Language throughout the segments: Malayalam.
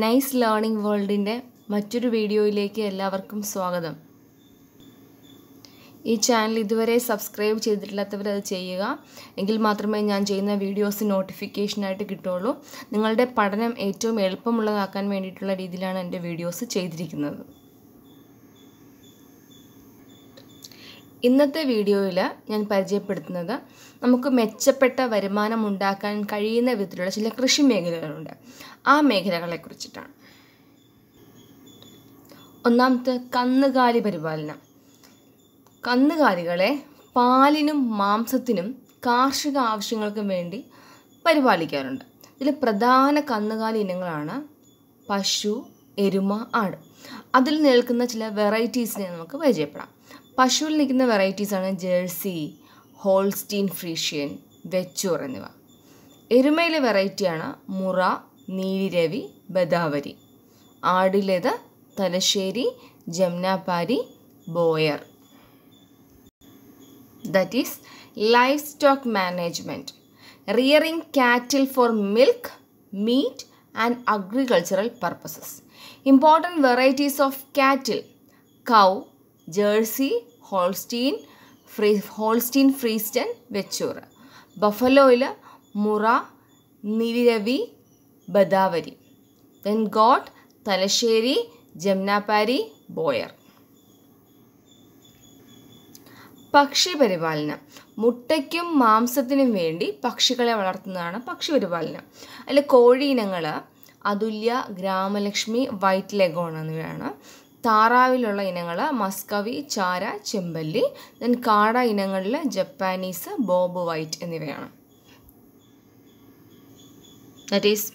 നൈസ് ലേണിംഗ് വേൾഡിൻ്റെ മറ്റൊരു വീഡിയോയിലേക്ക് എല്ലാവർക്കും സ്വാഗതം ഈ ചാനൽ ഇതുവരെ സബ്സ്ക്രൈബ് ചെയ്തിട്ടില്ലാത്തവർ അത് ചെയ്യുക എങ്കിൽ മാത്രമേ ഞാൻ ചെയ്യുന്ന വീഡിയോസ് നോട്ടിഫിക്കേഷനായിട്ട് കിട്ടുള്ളൂ നിങ്ങളുടെ പഠനം ഏറ്റവും എളുപ്പമുള്ളതാക്കാൻ വേണ്ടിയിട്ടുള്ള രീതിയിലാണ് എൻ്റെ വീഡിയോസ് ചെയ്തിരിക്കുന്നത് ഇന്നത്തെ വീഡിയോയിൽ ഞാൻ പരിചയപ്പെടുത്തുന്നത് നമുക്ക് മെച്ചപ്പെട്ട വരുമാനം ഉണ്ടാക്കാൻ കഴിയുന്ന വിധത്തിലുള്ള ചില കൃഷി മേഖലകളുണ്ട് ആ മേഖലകളെ കുറിച്ചിട്ടാണ് ഒന്നാമത്തെ കന്നുകാലി പരിപാലനം കന്നുകാലികളെ പാലിനും മാംസത്തിനും കാർഷിക ആവശ്യങ്ങൾക്കും വേണ്ടി പരിപാലിക്കാറുണ്ട് ഇതിൽ പ്രധാന കന്നുകാലി ഇനങ്ങളാണ് പശു എരുമ ആട് അതിൽ നിൽക്കുന്ന ചില വെറൈറ്റീസിനെ നമുക്ക് പരിചയപ്പെടാം പശുവിൽ നിൽക്കുന്ന വെറൈറ്റീസാണ് ജേഴ്സി ഹോൾസ്റ്റീൻ ഫ്രീഷ്യൻ വെച്ചൂർ എന്നിവ എരുമയിലെ വെറൈറ്റിയാണ് മുറ നീലിരവി ബദാവരി ആടിലേത് Thalassery Jamunapari Boer that is livestock management rearing cattle for milk meat and agricultural purposes important varieties of cattle cow Jersey Holstein free Holstein Friesian Vechur ബഫലോയിൽ Murrah Niliravi Bhadawari then goat Thalassery Jamunapari Boer പക്ഷി പരിപാലനം മുട്ടയ്ക്കും മാംസത്തിനും വേണ്ടി പക്ഷികളെ വളർത്തുന്നതാണ് പക്ഷി പരിപാലനം അതിൽ കോഴി ഇനങ്ങൾ അതുല്യ ഗ്രാമലക്ഷ്മി വൈറ്റ് ലെഗോൺ എന്നിവയാണ് താറാവിലുള്ള ഇനങ്ങൾ മസ്കവി ചാര ചെമ്പല്ലി ദെൻ കാട ഇനങ്ങളിൽ ജപ്പാനീസ് ബോബ് വൈറ്റ് എന്നിവയാണ് that is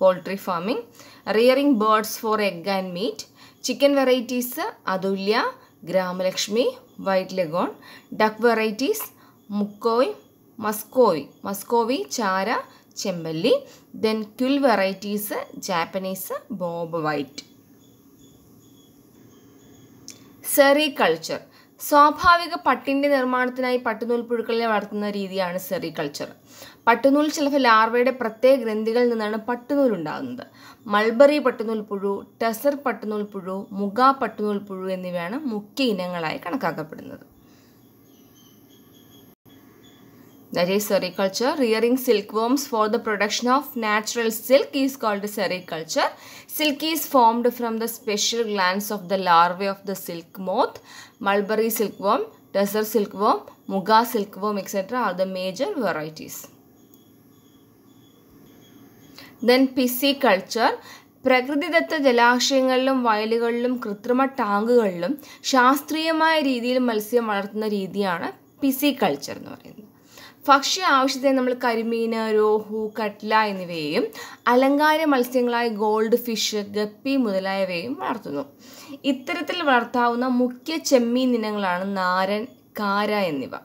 poultry farming rearing birds for egg and meat chicken varieties Athulya Gramalakshmi white leghorn duck varieties മുക്കോയ് muscovy muscovy Chara Chemballi then quail varieties Japanese bob white sericulture സ്വാഭാവിക പട്ടിൻ്റെ നിർമ്മാണത്തിനായി പട്ടുനൂൽ പുഴുക്കളെ വളർത്തുന്ന രീതിയാണ് സെറി കൾച്ചർ പട്ടുനൂൽ ചിലപ്പോൾ ലാർവയുടെ പ്രത്യേക ഗ്രന്ഥികളിൽ നിന്നാണ് പട്ടുനൂൽ ഉണ്ടാകുന്നത് മൾബറി പട്ടുനൂൽ പുഴു ടെസർ പട്ടുനൂൽ പുഴു മുഗ പട്ടുനൂൽ പുഴു എന്നിവയാണ് മുഖ്യ ഇനങ്ങളായി കണക്കാക്കപ്പെടുന്നത് That is sericulture. Rearing silkworms for the production of natural silk is called sericulture. Silk is formed from the special glands of the larvae of the silk moth, mulberry silk silkworm, desert worm muga silk worm etc. are the major varieties. then pisciculture പ്രകൃതിദത്ത ജലാശയങ്ങളിലും വയലുകളിലും കൃത്രിമ ടാങ്കുകളിലും ശാസ്ത്രീയമായ രീതിയിൽ മത്സ്യം വളർത്തുന്ന രീതിയാണ് പിസിക്കൾച്ചർ എന്ന് പറയുന്നത് ഭക്ഷ്യ ആവശ്യത്തിന് നമ്മൾ കരിമീൻ രോഹു കട്ല എന്നിവയെയും അലങ്കാര മത്സ്യങ്ങളായ ഗോൾഡ് ഫിഷ് ഗപ്പി മുതലായവയും വളർത്തുന്നു ഇത്തരത്തിൽ വളർത്താവുന്ന മുഖ്യ ചെമ്മീൻ ഇനങ്ങളാണ് നാരൻ കാര എന്നിവ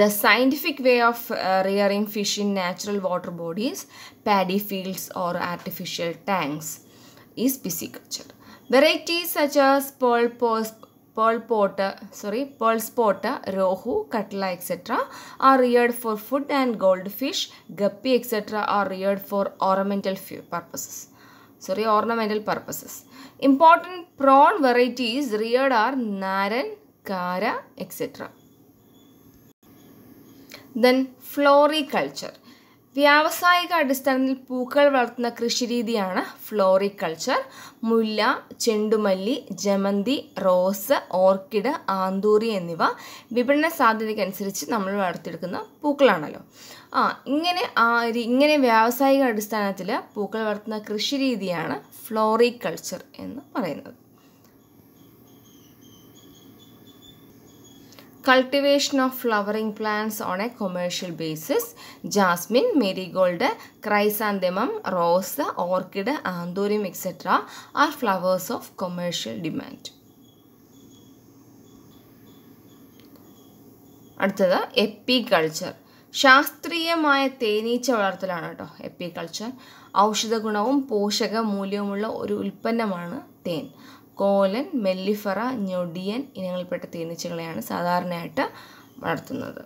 The scientific way of uh, rearing fish in natural water bodies, paddy fields or artificial tanks is pisciculture. Varieties such as Polpos pearl potter, sorry, pearls potter, rohu, cutla, etc. are reared for food and goldfish, guppy, etc. are reared for ornamental purposes. Sorry, ornamental purposes. Important prawn varieties reared are naran, kara, etc. Then floriculture. വ്യാവസായിക അടിസ്ഥാനത്തിൽ പൂക്കൾ വളർത്തുന്ന കൃഷിരീതിയാണ് ഫ്ലോറിക്കൾച്ചർ മുല്ല ചെണ്ടുമല്ലി ജമന്തി റോസ് ഓർക്കിഡ് ആന്തൂറി എന്നിവ വിപണന സാധ്യതയ്ക്കനുസരിച്ച് നമ്മൾ വളർത്തിയെടുക്കുന്ന പൂക്കളാണല്ലോ ആ ഇങ്ങനെ ഇങ്ങനെ വ്യാവസായിക അടിസ്ഥാനത്തിൽ പൂക്കൾ വളർത്തുന്ന കൃഷിരീതിയാണ് ഫ്ലോറിക്കൾച്ചർ എന്ന് പറയുന്നത് cultivation of flowering plants on a commercial basis jasmine marigold chrysanthemum rose orchid anthurium etcetera are flowers of commercial demand അടുത്തത് എപ്പി കൾച്ചർ ശാസ്ത്രീയമായ തേനീച്ച വളർത്തലാണ് കേട്ടോ എപ്പി കൾച്ചർ ഔഷധ ഗുണവും പോഷക മൂല്യവുമുള്ള ഒരു ഉൽപ്പന്നമാണ് തേൻ കോലൻ മെല്ലിഫറ ഞൊടിയൻ ഇനങ്ങളിൽപ്പെട്ട തേനീച്ചകളെയാണ് സാധാരണയായിട്ട് വളർത്തുന്നത്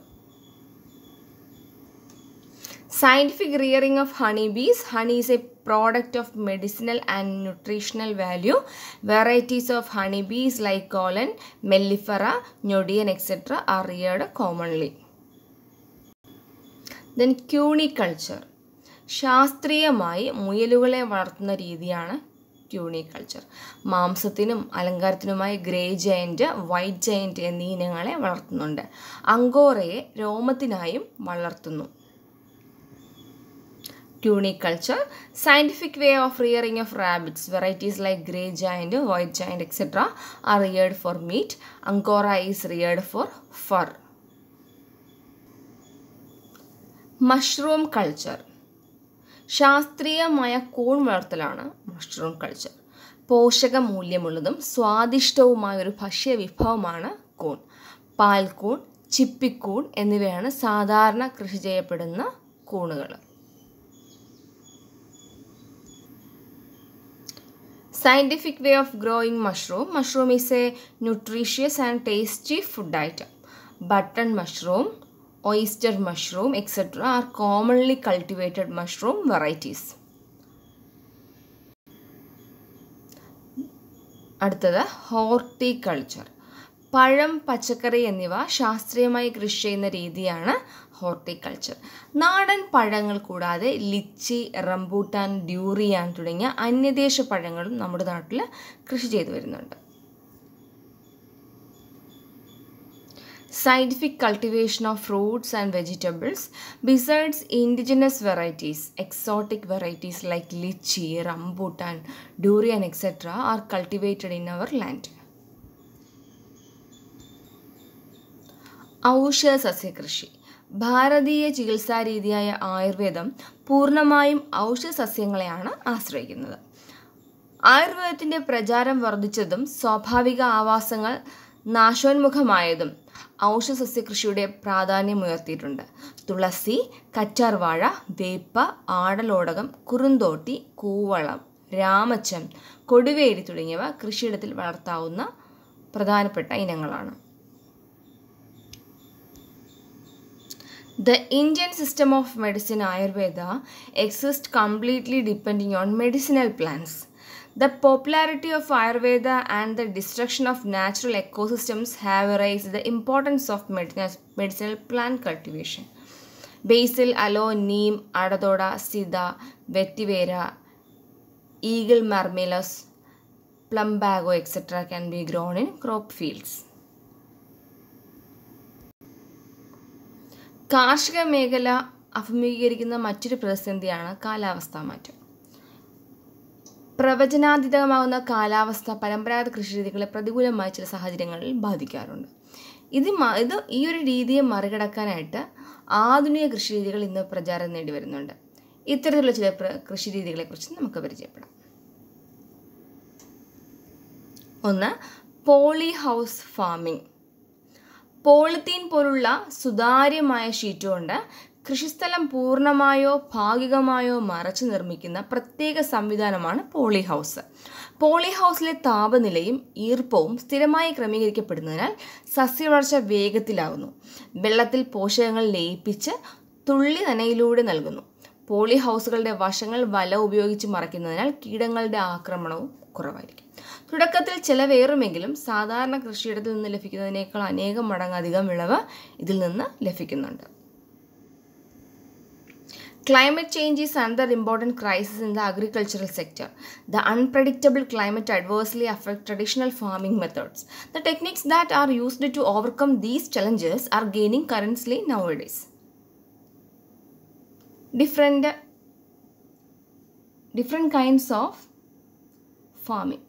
scientific rearing of honey bees honey is a product of medicinal and nutritional value varieties of honey bees like കോലൻ മെല്ലിഫറ ഞൊടിയൻ etcetera are reared commonly then cuniculture ശാസ്ത്രീയമായി മുയലുകളെ വളർത്തുന്ന രീതിയാണ് ക്യൂണി കൾച്ചർ മാംസത്തിനും അലങ്കാരത്തിനുമായി ഗ്രേ ജയൻറ്റ് വൈറ്റ് ജയൻറ്റ് എന്നീ ഇനങ്ങളെ വളർത്തുന്നുണ്ട് അങ്കോറയെ രോമത്തിനായും വളർത്തുന്നു cuniculture scientific way of rearing of rabbits varieties like grey giant white giant etcetera are reared for meat Angora is reared for fur mushroom culture ശാസ്ത്രീയമായ കൂൺ വളർത്തലാണ് മഷ്റൂം കൾച്ചർ പോഷക മൂല്യമുള്ളതും സ്വാദിഷ്ടവുമായ ഒരു ഭക്ഷ്യ വിഭവമാണ് കൂൺ പാൽക്കൂൺ ചിപ്പിക്കൂൺ എന്നിവയാണ് സാധാരണ കൃഷി ചെയ്യപ്പെടുന്ന കൂണുകൾ scientific way of growing mushroom mushroom is a nutritious and tasty food item button mushroom oyster mushroom, etc. are commonly cultivated mushroom varieties. അടുത്തത് ഹോർട്ടിക്കൾച്ചർ പഴം പച്ചക്കറി എന്നിവ ശാസ്ത്രീയമായി കൃഷി ചെയ്യുന്ന രീതിയാണ് ഹോർട്ടിക്കൾച്ചർ നാടൻ പഴങ്ങൾ കൂടാതെ ലിച്ചി റംബൂട്ടാൻ ഡ്യൂറിയാൻ തുടങ്ങിയ അന്യദേശ പഴങ്ങളും നമ്മുടെ നാട്ടിൽ കൃഷി ചെയ്തു വരുന്നുണ്ട് scientific cultivation of fruits and vegetables besides indigenous varieties exotic varieties like lychee rambutan durian etcetera are cultivated in our land ഔഷധ സസ്യകൃഷി ഭാരതീയ ചികിത്സാ രീതിയായ ആയുർവേദം പൂർണ്ണമായും ഔഷധ സസ്യങ്ങളെയാണ് ആശ്രയിക്കുന്നത് ആയുർവേദത്തിൻ്റെ പ്രചാരം വർദ്ധിച്ചതും സ്വാഭാവിക ആവാസങ്ങൾ നാശോന്മുഖമായതും ഔഷധസസ്യകൃഷിയുടെ പ്രാധാന്യമുയർത്തിയിട്ടുണ്ട് തുളസി കറ്റാർവാഴ വേപ്പ ആടലോടകം കുറുന്തോട്ടി കൂവളം രാമച്ചം കൊടുവേരി തുടങ്ങിയവ കൃഷിയിടത്തിൽ വളർത്താവുന്ന പ്രധാനപ്പെട്ട ഇനങ്ങളാണ് the Indian system of medicine Ayurveda exist completely depending on medicinal plants The popularity of Ayurveda and the destruction of natural ecosystems have raised the importance of medicinal plant cultivation. Basil, aloe, neem, adadoda, sida, vetiver, eagle marmellus, plumbago, etc. can be grown in crop fields. കാർഷിക മേഖല അഭിമുഖീകരിക്കുന്ന മറ്റൊരു പ്രതിസന്ധിയാണ് കാലാവസ്ഥാ മാറ്റം പ്രവചനാതീതമാകുന്ന കാലാവസ്ഥ പരമ്പരാഗത കൃഷി രീതികളെ പ്രതികൂലമായ ചില സാഹചര്യങ്ങളിൽ ബാധിക്കാറുണ്ട് ഇത് ഇത് ഈ ഒരു രീതിയെ മറികടക്കാനായിട്ട് ആധുനിക കൃഷി രീതികൾ ഇന്ന് പ്രചാരം നേടി വരുന്നുണ്ട് ഇത്തരത്തിലുള്ള ചില കൃഷി രീതികളെക്കുറിച്ച് നമുക്ക് പരിചയപ്പെടാം ഒന്ന് പോളി ഹൗസ് ഫാമിംഗ് പോളിത്തീൻ പോലുള്ള സുതാര്യമായ ഷീറ്റ് കൊണ്ട് കൃഷിസ്ഥലം പൂർണ്ണമായോ ഭാഗികമായോ മറച്ചു നിർമ്മിക്കുന്ന പ്രത്യേക സംവിധാനമാണ് പോളി ഹൗസ് പോളി ഹൗസിലെ താപനിലയും ഈർപ്പവും സ്ഥിരമായി ക്രമീകരിക്കപ്പെടുന്നതിനാൽ സസ്യവളർച്ച വേഗത്തിലാകുന്നു വെള്ളത്തിൽ പോഷകങ്ങൾ ലയിപ്പിച്ച് തുള്ളി നനയിലൂടെ നൽകുന്നു പോളി ഹൗസുകളുടെ വശങ്ങൾ വല ഉപയോഗിച്ച് മറയ്ക്കുന്നതിനാൽ കീടങ്ങളുടെ ആക്രമണവും കുറവായിരിക്കും തുടക്കത്തിൽ ചിലവേറുമെങ്കിലും സാധാരണ കൃഷിയിടത്തിൽ നിന്ന് ലഭിക്കുന്നതിനേക്കാൾ അനേകം മടങ്ങ് അധികം വിളവ് ഇതിൽ നിന്ന് ലഭിക്കുന്നുണ്ട് Climate change is another important crisis in the agricultural sector. The unpredictable climate adversely affects traditional farming methods. The techniques that are used to overcome these challenges are gaining currency nowadays. Different, different kinds of farming.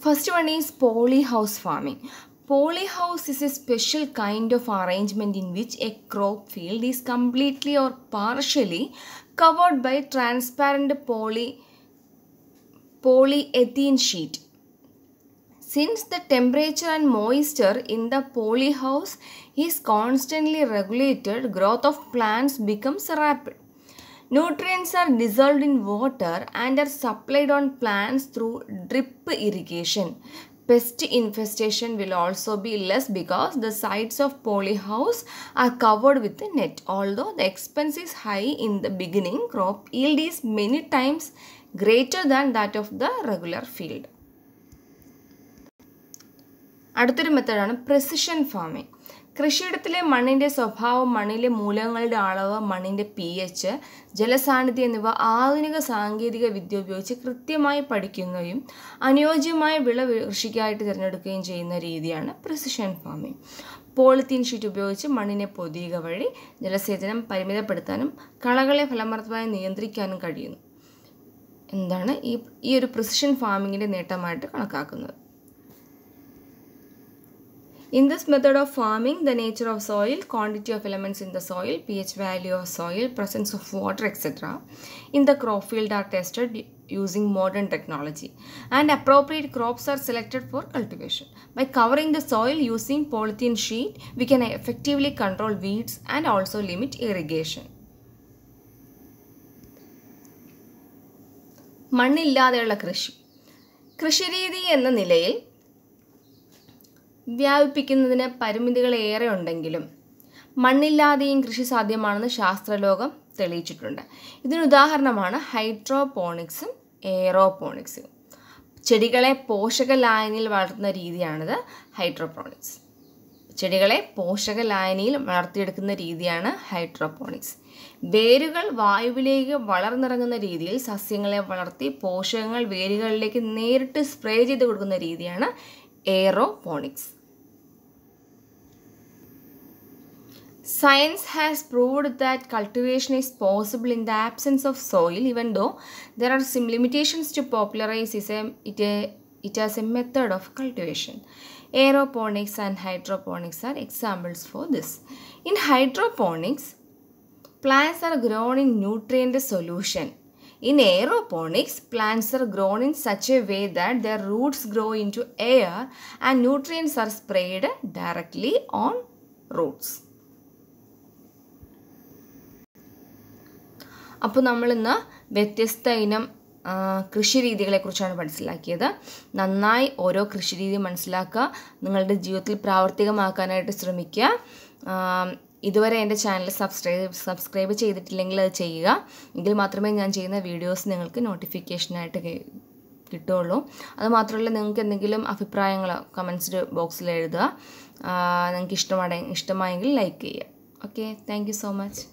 First one is polyhouse farming. Polyhouse is a special kind of arrangement in which a crop field is completely or partially covered by transparent poly, polyethylene sheet. Since the temperature and moisture in the polyhouse is constantly regulated, growth of plants becomes rapid. Nutrients are dissolved in water and are supplied on plants through drip irrigation pest infestation will also be less because the sides of polyhouse are covered with a net. Although the expense is high in the beginning, crop yield is many times greater than that of the regular field. അടുത്തൊരു മെത്തേഡാണ് പ്രിസിഷൻ ഫാമിംഗ് കൃഷിയിടത്തിലെ മണ്ണിൻ്റെ സ്വഭാവം മണ്ണിലെ മൂലകങ്ങളുടെ അളവ് മണ്ണിൻ്റെ പി എച്ച് ജലസാന്നിധ്യം എന്നിവ ആധുനിക സാങ്കേതിക വിദ്യ ഉപയോഗിച്ച് കൃത്യമായി പഠിക്കുകയും അനുയോജ്യമായ വിള കൃഷിക്കായിട്ട് തിരഞ്ഞെടുക്കുകയും ചെയ്യുന്ന രീതിയാണ് പ്രിസിഷൻ ഫാമിംഗ് പോളിത്തീൻ ഷീറ്റ് ഉപയോഗിച്ച് മണ്ണിനെ പൊതിയുക വഴി ജലസേചനം പരിമിതപ്പെടുത്താനും കളകളെ ഫലപ്രദമായി നിയന്ത്രിക്കാനും കഴിയുന്നു എന്താണ് ഈ ഈ ഒരു പ്രിസിഷൻ ഫാമിങ്ങിൻ്റെ നേട്ടമായിട്ട് കണക്കാക്കുന്നത് In this method of farming, the nature of soil, quantity of elements in the soil, pH value of soil, presence of water, etc. in the crop field are tested using modern technology and appropriate crops are selected for cultivation. By covering the soil using polythene sheet, we can effectively control weeds and also limit irrigation. മണ്ണില്ലാതെയുള്ള കൃഷി കൃഷിരീതി എന്ന നിലയിൽ വ്യാപിപ്പിക്കുന്നതിന് ഏറെ ഉണ്ടെങ്കിലും മണ്ണില്ലാതെയും കൃഷി സാധ്യമാണെന്ന് ശാസ്ത്രലോകം തെളിയിച്ചിട്ടുണ്ട് ഇതിനുദാഹരണമാണ് ഹൈഡ്രോപോണിക്സും എയറോപോണിക്സും ചെടികളെ പോഷക ലായനിയിൽ വളർത്തുന്ന രീതിയാണിത് ഹൈഡ്രോപോണിക്സ് ചെടികളെ പോഷക ലായനിയിൽ വളർത്തിയെടുക്കുന്ന രീതിയാണ് ഹൈഡ്രോപോണിക്സ് വേരുകൾ വായുവിലേക്ക് വളർന്നിറങ്ങുന്ന രീതിയിൽ സസ്യങ്ങളെ വളർത്തി പോഷകങ്ങൾ വേരുകളിലേക്ക് നേരിട്ട് സ്പ്രേ ചെയ്ത് കൊടുക്കുന്ന രീതിയാണ് aeroponics Science has proved that cultivation is possible in the absence of soil even though there are some limitations to popularize it, it as a method of cultivation. Aeroponics and hydroponics are examples for this. In hydroponics, plants are grown in nutrient solution. In aeroponics, plants are grown in such a way that their roots grow into air and nutrients are sprayed directly on roots. അപ്പോൾ നമ്മളിന്ന് വ്യത്യസ്ത ഇനം കൃഷി കുറിച്ചാണ് മനസ്സിലാക്കിയത് നന്നായി ഓരോ കൃഷി രീതി മനസ്സിലാക്കുക നിങ്ങളുടെ ജീവിതത്തിൽ പ്രാവർത്തികമാക്കാനായിട്ട് ശ്രമിക്കുക ഇതുവരെ എൻ്റെ ചാനൽ സബ്സ്ക്രൈബ് സബ്സ്ക്രൈബ് ചെയ്തിട്ടില്ലെങ്കിൽ അത് ചെയ്യുക എങ്കിൽ മാത്രമേ ഞാൻ ചെയ്യുന്ന വീഡിയോസ് നിങ്ങൾക്ക് നോട്ടിഫിക്കേഷനായിട്ട് കിട്ടുകയുള്ളൂ അതുമാത്രമല്ല നിങ്ങൾക്ക് എന്തെങ്കിലും അഭിപ്രായങ്ങൾ കമൻസ് ബോക്സിൽ എഴുതുക നിങ്ങൾക്ക് ഇഷ്ടമാണെങ്കിൽ ലൈക്ക് ചെയ്യുക ഓക്കെ താങ്ക് സോ മച്ച്